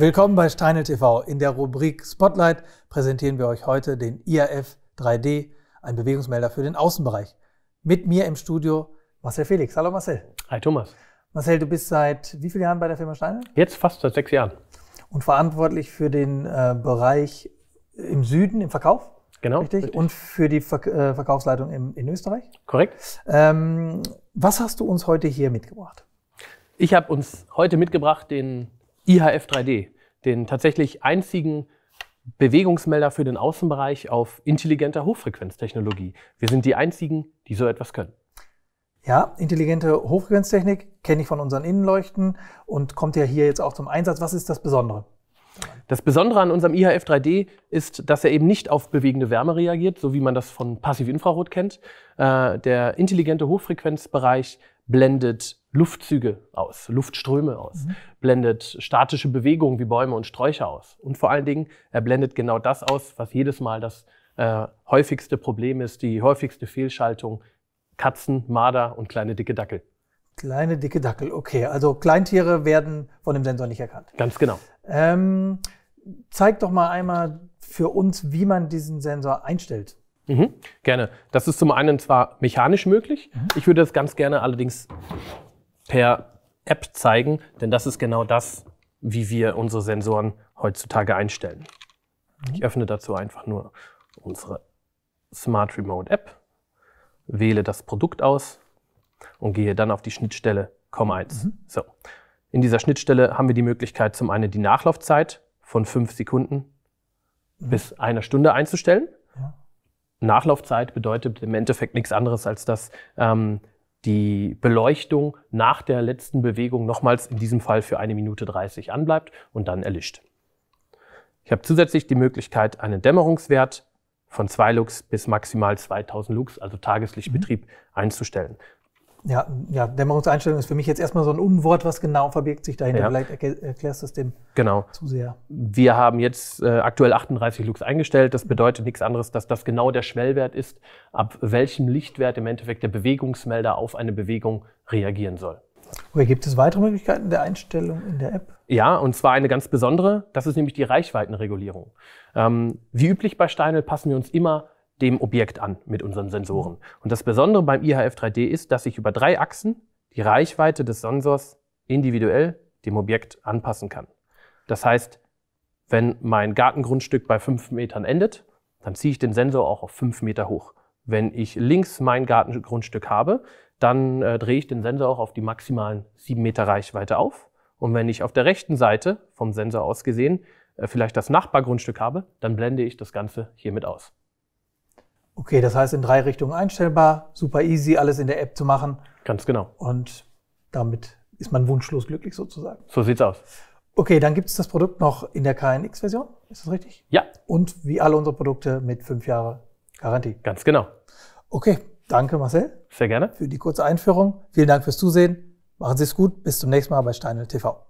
Willkommen bei Steine TV. In der Rubrik Spotlight präsentieren wir euch heute den IAF 3D, ein Bewegungsmelder für den Außenbereich. Mit mir im Studio Marcel Felix. Hallo Marcel. Hi Thomas. Marcel, du bist seit wie vielen Jahren bei der Firma Steine? Jetzt fast seit sechs Jahren. Und verantwortlich für den äh, Bereich im Süden, im Verkauf? Genau. Richtig? richtig. Und für die Ver äh, Verkaufsleitung im, in Österreich? Korrekt. Ähm, was hast du uns heute hier mitgebracht? Ich habe uns heute mitgebracht den IHF 3D, den tatsächlich einzigen Bewegungsmelder für den Außenbereich auf intelligenter Hochfrequenztechnologie. Wir sind die einzigen, die so etwas können. Ja, intelligente Hochfrequenztechnik kenne ich von unseren Innenleuchten und kommt ja hier jetzt auch zum Einsatz. Was ist das Besondere? Das Besondere an unserem IHF 3D ist, dass er eben nicht auf bewegende Wärme reagiert, so wie man das von Passivinfrarot kennt. Äh, der intelligente Hochfrequenzbereich blendet Luftzüge aus, Luftströme aus, mhm. blendet statische Bewegungen wie Bäume und Sträucher aus. Und vor allen Dingen, er blendet genau das aus, was jedes Mal das äh, häufigste Problem ist, die häufigste Fehlschaltung. Katzen, Marder und kleine dicke Dackel. Kleine dicke Dackel, okay. Also Kleintiere werden von dem Sensor nicht erkannt. Ganz genau. Ähm, zeig doch mal einmal für uns, wie man diesen Sensor einstellt. Mhm, gerne. Das ist zum einen zwar mechanisch möglich. Mhm. Ich würde das ganz gerne allerdings per App zeigen, denn das ist genau das, wie wir unsere Sensoren heutzutage einstellen. Ich öffne dazu einfach nur unsere Smart Remote App, wähle das Produkt aus und gehe dann auf die Schnittstelle COM1. Mhm. So. In dieser Schnittstelle haben wir die Möglichkeit, zum einen die Nachlaufzeit von fünf Sekunden mhm. bis einer Stunde einzustellen. Ja. Nachlaufzeit bedeutet im Endeffekt nichts anderes, als dass ähm, die Beleuchtung nach der letzten Bewegung nochmals in diesem Fall für eine Minute 30 anbleibt und dann erlischt. Ich habe zusätzlich die Möglichkeit, einen Dämmerungswert von 2 Lux bis maximal 2000 Lux, also Tageslichtbetrieb, mhm. einzustellen. Ja, ja, Dämmerungseinstellung ist für mich jetzt erstmal so ein Unwort, was genau verbirgt sich dahinter. Ja. Vielleicht erklärst du es dem genau. Zuseher. Wir haben jetzt äh, aktuell 38 Lux eingestellt. Das bedeutet nichts anderes, dass das genau der Schwellwert ist, ab welchem Lichtwert im Endeffekt der Bewegungsmelder auf eine Bewegung reagieren soll. Oder gibt es weitere Möglichkeiten der Einstellung in der App? Ja, und zwar eine ganz besondere. Das ist nämlich die Reichweitenregulierung. Ähm, wie üblich bei Steinel passen wir uns immer dem Objekt an mit unseren Sensoren. Und das Besondere beim IHF 3D ist, dass ich über drei Achsen die Reichweite des Sensors individuell dem Objekt anpassen kann. Das heißt, wenn mein Gartengrundstück bei fünf Metern endet, dann ziehe ich den Sensor auch auf fünf Meter hoch. Wenn ich links mein Gartengrundstück habe, dann äh, drehe ich den Sensor auch auf die maximalen sieben Meter Reichweite auf. Und wenn ich auf der rechten Seite vom Sensor aus gesehen äh, vielleicht das Nachbargrundstück habe, dann blende ich das Ganze hiermit aus. Okay, das heißt in drei Richtungen einstellbar, super easy, alles in der App zu machen. Ganz genau. Und damit ist man wunschlos glücklich sozusagen. So sieht's aus. Okay, dann gibt es das Produkt noch in der KNX-Version, ist das richtig? Ja. Und wie alle unsere Produkte mit fünf Jahre Garantie. Ganz genau. Okay, danke Marcel. Sehr gerne. Für die kurze Einführung. Vielen Dank fürs Zusehen. Machen Sie es gut. Bis zum nächsten Mal bei Steinel TV.